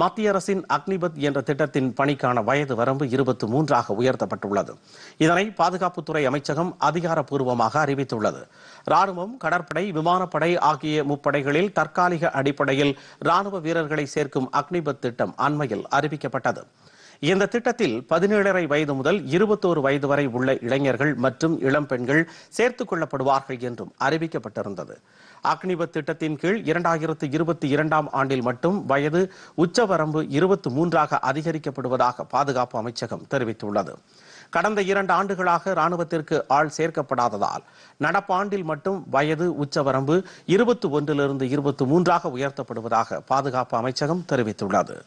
மத்திய அரசின் அக்னிபத் என்ற திட்டத்தின் பணிக்கான வயது வரம்பு இருபத்தி மூன்றாக உயர்த்தப்பட்டுள்ளது இதனை பாதுகாப்புத்துறை அமைச்சகம் அதிகாரப்பூர்வமாக அறிவித்துள்ளது ராணுவம் கடற்படை விமானப்படை ஆகிய முப்படைகளில் தற்காலிக அடிப்படையில் ராணுவ வீரர்களை சேர்க்கும் அக்னிபத் திட்டம் அண்மையில் அறிவிக்கப்பட்டது இந்த திட்டத்தில் பதினேழரை வயது முதல் இருபத்தோரு வயது வரை உள்ள இளைஞர்கள் மற்றும் இளம் பெண்கள் சேர்த்துக் கொள்ளப்படுவார்கள் என்றும் அறிவிக்கப்பட்டிருந்தது அக்னிபத் திட்டத்தின் கீழ் இரண்டாயிரத்து இருபத்தி இரண்டாம் ஆண்டில் மட்டும் வயது உச்சவரம்பு இருபத்தி மூன்றாக அதிகரிக்கப்படுவதாக பாதுகாப்பு அமைச்சகம் தெரிவித்துள்ளது கடந்த இரண்டு ஆண்டுகளாக ராணுவத்திற்கு ஆள் சேர்க்கப்படாததால் நடப்பாண்டில் மட்டும் வயது உச்சவரம்பு இருபத்தி ஒன்றிலிருந்து இருபத்தி மூன்றாக உயர்த்தப்படுவதாக பாதுகாப்பு அமைச்சகம் தெரிவித்துள்ளது